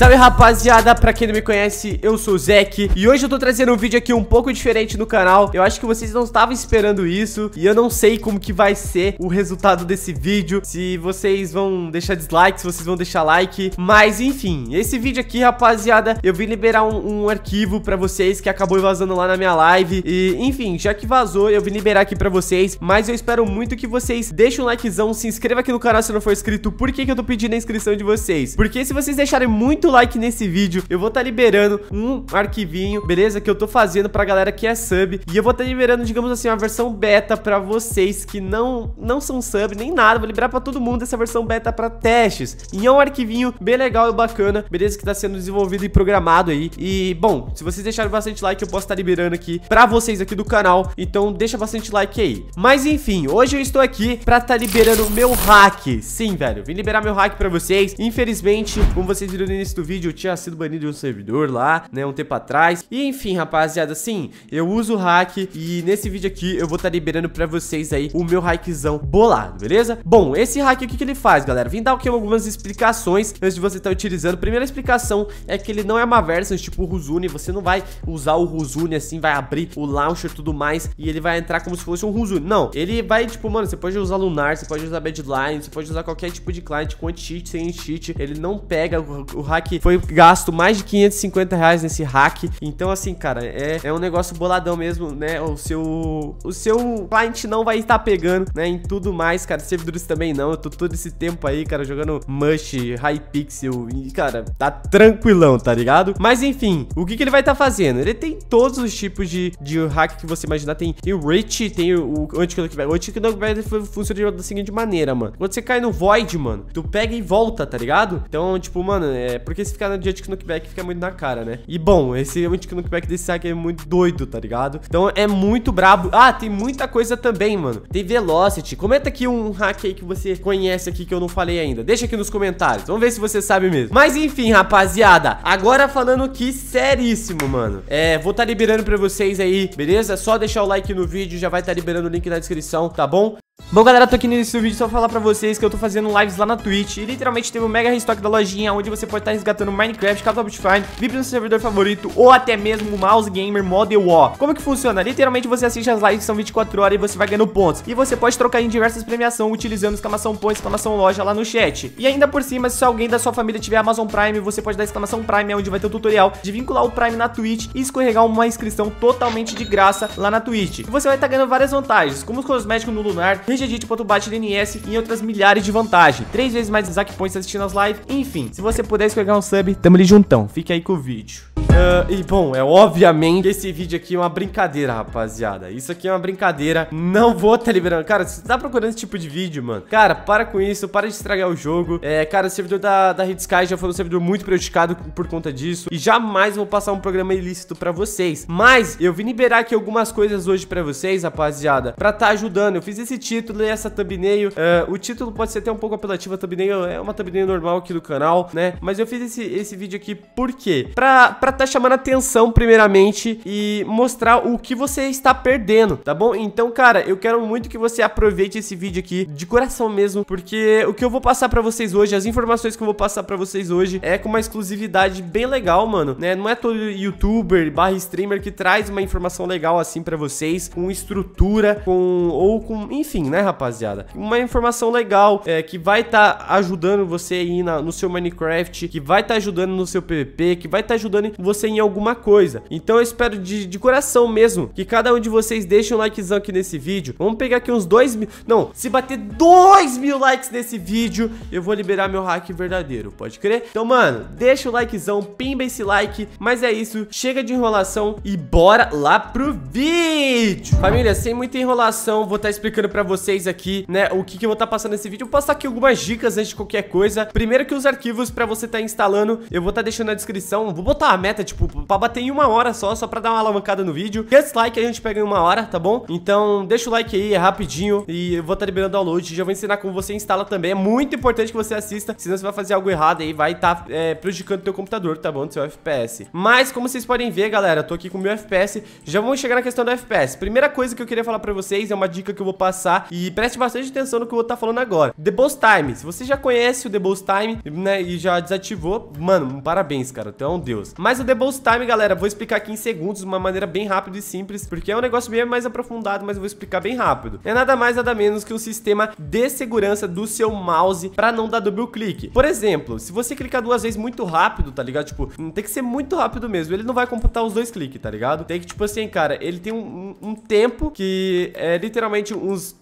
Salve rapaziada, pra quem não me conhece, eu sou o Zek E hoje eu tô trazendo um vídeo aqui um pouco diferente no canal Eu acho que vocês não estavam esperando isso E eu não sei como que vai ser o resultado desse vídeo Se vocês vão deixar dislike, se vocês vão deixar like Mas enfim, esse vídeo aqui rapaziada Eu vim liberar um, um arquivo pra vocês que acabou vazando lá na minha live E enfim, já que vazou, eu vim liberar aqui pra vocês Mas eu espero muito que vocês deixem um likezão Se inscreva aqui no canal se não for inscrito Por que que eu tô pedindo a inscrição de vocês? Porque se vocês deixarem muito muito like nesse vídeo, eu vou estar tá liberando um arquivinho, beleza? Que eu tô fazendo pra galera que é sub. E eu vou estar tá liberando, digamos assim, uma versão beta pra vocês que não, não são sub, nem nada. Vou liberar pra todo mundo essa versão beta pra testes. E é um arquivinho bem legal e bacana, beleza? Que tá sendo desenvolvido e programado aí. E, bom, se vocês deixarem bastante like, eu posso estar tá liberando aqui pra vocês aqui do canal. Então, deixa bastante like aí. Mas, enfim, hoje eu estou aqui pra estar tá liberando o meu hack. Sim, velho, vim liberar meu hack pra vocês. Infelizmente, como vocês viram no início do vídeo, eu tinha sido banido de um servidor lá, né, um tempo atrás. E enfim, rapaziada, sim, eu uso o hack e nesse vídeo aqui eu vou estar tá liberando pra vocês aí o meu hackzão bolado, beleza? Bom, esse hack o que ele faz, galera? Vim dar aqui algumas explicações antes de você estar tá utilizando. Primeira explicação é que ele não é uma versão tipo o Ruzune, você não vai usar o Ruzune assim, vai abrir o launcher e tudo mais e ele vai entrar como se fosse um Ruzune. Não, ele vai tipo, mano, você pode usar Lunar, você pode usar Bedline, você pode usar qualquer tipo de client com cheat, sem cheat, ele não pega o, o hack hack. Foi gasto mais de 550 reais nesse hack. Então, assim, cara, é, é um negócio boladão mesmo, né? O seu, o seu cliente não vai estar pegando, né? Em tudo mais, cara. Servidores também não. Eu tô todo esse tempo aí, cara, jogando Mush, Hypixel. E, cara, tá tranquilão, tá ligado? Mas, enfim, o que, que ele vai estar tá fazendo? Ele tem todos os tipos de, de hack que você imaginar. Tem, o Rich, tem o, o anti O Anti-Knockback funciona da seguinte maneira, mano. Quando você cai no Void, mano, tu pega e volta, tá ligado? Então, tipo, mano, é, porque se ficar de anti-knockback, fica muito na cara, né? E bom, esse anti-knockback desse saque é muito doido, tá ligado? Então é muito brabo. Ah, tem muita coisa também, mano. Tem Velocity. Comenta aqui um hack aí que você conhece aqui que eu não falei ainda. Deixa aqui nos comentários. Vamos ver se você sabe mesmo. Mas enfim, rapaziada. Agora falando que seríssimo, mano. É, vou estar tá liberando pra vocês aí, beleza? Só deixar o like no vídeo, já vai estar tá liberando o link na descrição, tá bom? Bom, galera, tô aqui nesse vídeo só pra falar pra vocês que eu tô fazendo lives lá na Twitch E literalmente teve um mega restock da lojinha Onde você pode estar tá resgatando Minecraft, Duty, Bitfind, VIP no seu servidor favorito Ou até mesmo mouse gamer Model O Como que funciona? Literalmente você assiste as lives que são 24 horas e você vai ganhando pontos E você pode trocar em diversas premiações utilizando exclamação pontos, exclamação loja lá no chat E ainda por cima, se alguém da sua família tiver Amazon Prime Você pode dar exclamação Prime, onde vai ter o um tutorial de vincular o Prime na Twitch E escorregar uma inscrição totalmente de graça lá na Twitch E você vai estar tá ganhando várias vantagens Como os cosméticos no Lunar rigedit.bat.ns e outras milhares de vantagens. Três vezes mais Zack Points assistindo as lives. Enfim, se você puder escorregar um sub, tamo ali juntão. Fique aí com o vídeo. Uh, e bom, é obviamente esse vídeo aqui é uma brincadeira, rapaziada. Isso aqui é uma brincadeira. Não vou tá liberando. Cara, você tá procurando esse tipo de vídeo, mano? Cara, para com isso, para de estragar o jogo. É, cara, o servidor da, da Rede Sky já foi um servidor muito prejudicado por conta disso. E jamais vou passar um programa ilícito pra vocês. Mas eu vim liberar aqui algumas coisas hoje pra vocês, rapaziada, pra tá ajudando. Eu fiz esse tiro título e essa thumbnail. Uh, o título pode ser até um pouco apelativo, a thumbnail é uma thumbnail normal aqui do canal, né? Mas eu fiz esse, esse vídeo aqui por quê? Pra, pra tá chamando atenção primeiramente e mostrar o que você está perdendo, tá bom? Então, cara, eu quero muito que você aproveite esse vídeo aqui de coração mesmo, porque o que eu vou passar pra vocês hoje, as informações que eu vou passar pra vocês hoje é com uma exclusividade bem legal, mano, né? Não é todo youtuber barra streamer que traz uma informação legal assim pra vocês, com estrutura, com... ou com... enfim, né, rapaziada? Uma informação legal é, que vai estar tá ajudando você aí na, no seu Minecraft, que vai estar tá ajudando no seu PVP, que vai estar tá ajudando você em alguma coisa. Então eu espero de, de coração mesmo que cada um de vocês deixe um likezão aqui nesse vídeo. Vamos pegar aqui uns dois mil... Não, se bater dois mil likes nesse vídeo, eu vou liberar meu hack verdadeiro, pode crer? Então, mano, deixa o likezão, pimba esse like. Mas é isso, chega de enrolação e bora lá pro vídeo! Família, sem muita enrolação, vou estar tá explicando pra vocês vocês aqui, né, o que, que eu vou estar tá passando nesse vídeo. vou passar aqui algumas dicas antes de qualquer coisa. Primeiro que os arquivos pra você estar tá instalando, eu vou estar tá deixando na descrição. Vou botar a meta, tipo, pra bater em uma hora só, só pra dar uma alavancada no vídeo. E esse like a gente pega em uma hora, tá bom? Então deixa o like aí, é rapidinho. E eu vou estar tá liberando o download. Já vou ensinar como você instala também. É muito importante que você assista, senão você vai fazer algo errado aí, vai estar tá, é, prejudicando o teu computador, tá bom? Do seu FPS. Mas como vocês podem ver, galera, eu tô aqui com o meu FPS. Já vamos chegar na questão do FPS. Primeira coisa que eu queria falar pra vocês, é uma dica que eu vou passar e preste bastante atenção no que eu vou estar tá falando agora. The Boss Time. Se você já conhece o The Boss Time, né, e já desativou, mano, parabéns, cara. Tu é um deus. Mas o The Boss Time, galera, vou explicar aqui em segundos de uma maneira bem rápida e simples, porque é um negócio bem mais aprofundado, mas eu vou explicar bem rápido. É nada mais, nada menos que um sistema de segurança do seu mouse para não dar double clique. Por exemplo, se você clicar duas vezes muito rápido, tá ligado? Tipo, hum, tem que ser muito rápido mesmo. Ele não vai computar os dois cliques, tá ligado? Tem que, tipo assim, cara, ele tem um, um, um tempo que é literalmente uns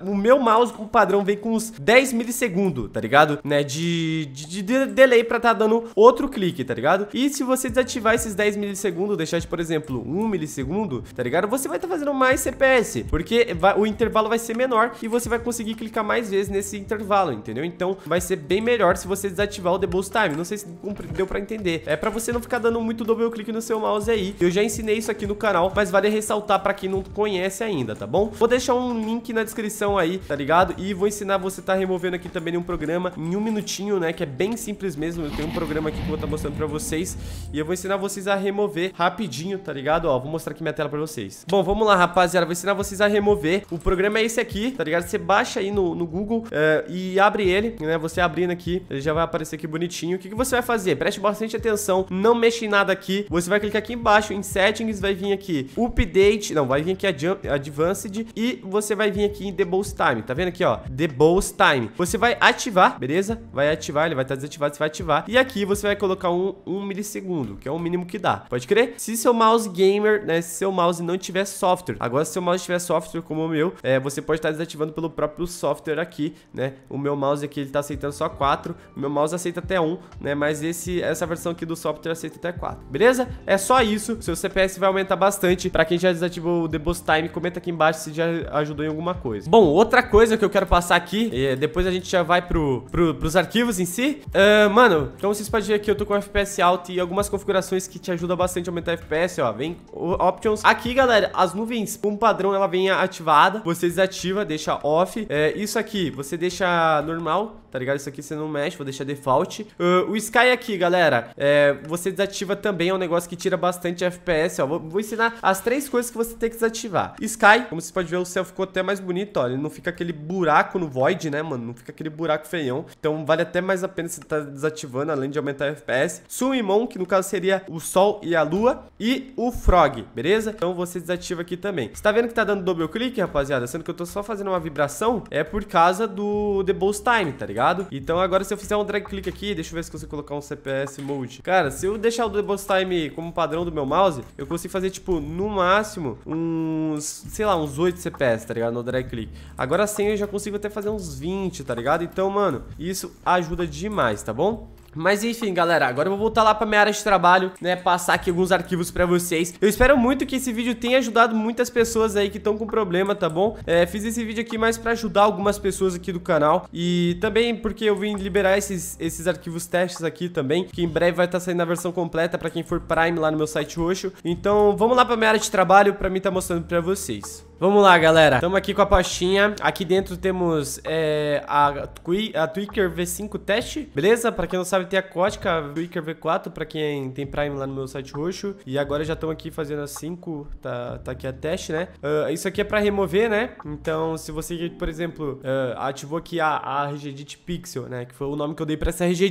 o meu mouse, o padrão, vem com uns 10 milissegundos, tá ligado? Né? De, de, de delay pra tá dando outro clique, tá ligado? E se você desativar esses 10 milissegundos, deixar de, por exemplo, 1 milissegundo, tá ligado? Você vai estar tá fazendo mais CPS, porque vai, o intervalo vai ser menor e você vai conseguir clicar mais vezes nesse intervalo, entendeu? Então vai ser bem melhor se você desativar o deboost time. Não sei se deu pra entender. É pra você não ficar dando muito double clique no seu mouse aí. Eu já ensinei isso aqui no canal, mas vale ressaltar pra quem não conhece ainda, tá bom? Vou deixar um link na descrição descrição aí, tá ligado? E vou ensinar você tá removendo aqui também um programa em um minutinho, né? Que é bem simples mesmo. Eu tenho um programa aqui que eu vou estar tá mostrando pra vocês. E eu vou ensinar vocês a remover rapidinho, tá ligado? Ó, vou mostrar aqui minha tela pra vocês. Bom, vamos lá, rapaziada. Vou ensinar vocês a remover. O programa é esse aqui, tá ligado? Você baixa aí no, no Google uh, e abre ele, né? Você abrindo aqui, ele já vai aparecer aqui bonitinho. O que, que você vai fazer? Preste bastante atenção. Não mexe em nada aqui. Você vai clicar aqui embaixo em Settings, vai vir aqui Update. Não, vai vir aqui Advanced. E você vai vir aqui aqui em The Boss Time. Tá vendo aqui, ó? The Boss Time. Você vai ativar, beleza? Vai ativar, ele vai estar tá desativado, você vai ativar. E aqui você vai colocar um, um milissegundo, que é o mínimo que dá. Pode crer? Se seu mouse gamer, né? Se seu mouse não tiver software. Agora, se seu mouse tiver software como o meu, é, você pode estar tá desativando pelo próprio software aqui, né? O meu mouse aqui, ele tá aceitando só 4. O meu mouse aceita até 1, né? Mas esse, essa versão aqui do software aceita até 4. Beleza? É só isso. Seu CPS vai aumentar bastante. Pra quem já desativou o The Boss Time, comenta aqui embaixo se já ajudou em alguma coisa coisa. Bom, outra coisa que eu quero passar aqui, e depois a gente já vai pro, pro, pros arquivos em si. Uh, mano, então vocês podem ver aqui, eu tô com FPS alto e algumas configurações que te ajudam bastante a aumentar FPS, ó. Vem Options. Aqui, galera, as nuvens, como padrão, ela vem ativada. Você desativa, deixa off. É, isso aqui, você deixa normal tá ligado? Isso aqui você não mexe, vou deixar default. Uh, o Sky é aqui, galera, é, você desativa também, é um negócio que tira bastante FPS, ó. Vou, vou, ensinar as três coisas que você tem que desativar. Sky, como você pode ver, o céu ficou até mais bonito, ó. Ele não fica aquele buraco no Void, né, mano? Não fica aquele buraco feião. Então vale até mais a pena você estar tá desativando, além de aumentar o FPS. moon que no caso seria o Sol e a Lua. E o Frog, beleza? Então você desativa aqui também. Você tá vendo que tá dando double click, rapaziada? Sendo que eu tô só fazendo uma vibração, é por causa do The Boss Time, tá ligado? ligado? Então agora se eu fizer um drag click aqui, deixa eu ver se consigo colocar um CPS mode. Cara, se eu deixar o deboss time como padrão do meu mouse, eu consigo fazer, tipo, no máximo, uns, sei lá, uns 8 CPS, tá ligado? No drag click. Agora sem eu já consigo até fazer uns 20, tá ligado? Então, mano, isso ajuda demais, tá bom? Mas enfim, galera, agora eu vou voltar lá pra minha área de trabalho, né, passar aqui alguns arquivos pra vocês. Eu espero muito que esse vídeo tenha ajudado muitas pessoas aí que estão com problema, tá bom? É, fiz esse vídeo aqui mais pra ajudar algumas pessoas aqui do canal e também porque eu vim liberar esses, esses arquivos testes aqui também, que em breve vai estar tá saindo a versão completa pra quem for Prime lá no meu site roxo. Então vamos lá pra minha área de trabalho pra mim estar tá mostrando pra vocês. Vamos lá, galera. Estamos aqui com a pastinha. Aqui dentro temos é, a, a Tweaker V5 teste, beleza? Pra quem não sabe, tem a Cótica Tweaker V4, pra quem tem Prime lá no meu site roxo. E agora já estamos aqui fazendo a 5, tá, tá aqui a teste, né? Uh, isso aqui é pra remover, né? Então, se você, por exemplo, uh, ativou aqui a, a Edit Pixel, né? Que foi o nome que eu dei pra essa RG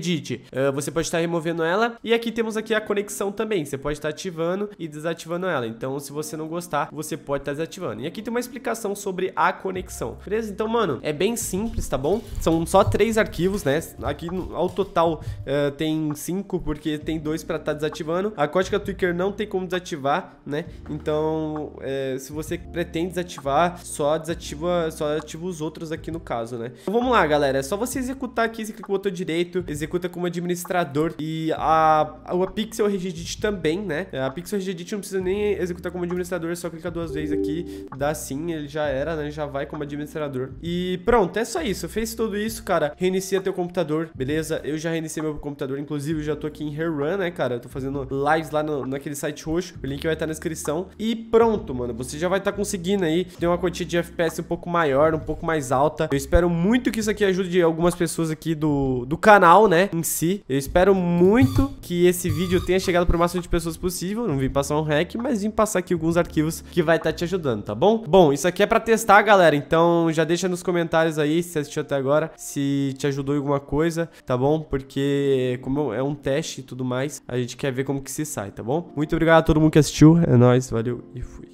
Uh, ah, você pode estar removendo ela. E aqui temos aqui a conexão também. Você pode estar ativando e desativando ela. Então, se você não gostar, você pode estar desativando. E aqui aqui tem uma explicação sobre a conexão. Beleza? Então, mano, é bem simples, tá bom? São só três arquivos, né? Aqui ao total uh, tem cinco, porque tem dois para estar tá desativando. A Códica Tweaker não tem como desativar, né? Então, eh, se você pretende desativar, só desativa, só ativa os outros aqui no caso, né? Então, vamos lá, galera. É só você executar aqui, você clica o botão direito, executa como administrador e a, a, a Pixel Regedit também, né? A Pixel Regedit não precisa nem executar como administrador, é só clicar duas vezes aqui, assim, ele já era, né? Ele já vai como administrador. E pronto, é só isso. Fez tudo isso, cara. Reinicia teu computador, beleza? Eu já reiniciei meu computador, inclusive eu já tô aqui em Rerun, né, cara? Eu tô fazendo lives lá no, naquele site roxo. O link vai estar tá na descrição. E pronto, mano. Você já vai estar tá conseguindo aí ter uma quantia de FPS um pouco maior, um pouco mais alta. Eu espero muito que isso aqui ajude algumas pessoas aqui do, do canal, né? Em si. Eu espero muito que esse vídeo tenha chegado pro máximo de pessoas possível. Não vim passar um hack, mas vim passar aqui alguns arquivos que vai estar tá te ajudando, tá bom? bom? Bom, isso aqui é pra testar, galera, então já deixa nos comentários aí se assistiu até agora, se te ajudou em alguma coisa, tá bom? Porque como é um teste e tudo mais, a gente quer ver como que se sai, tá bom? Muito obrigado a todo mundo que assistiu, é nóis, valeu e fui.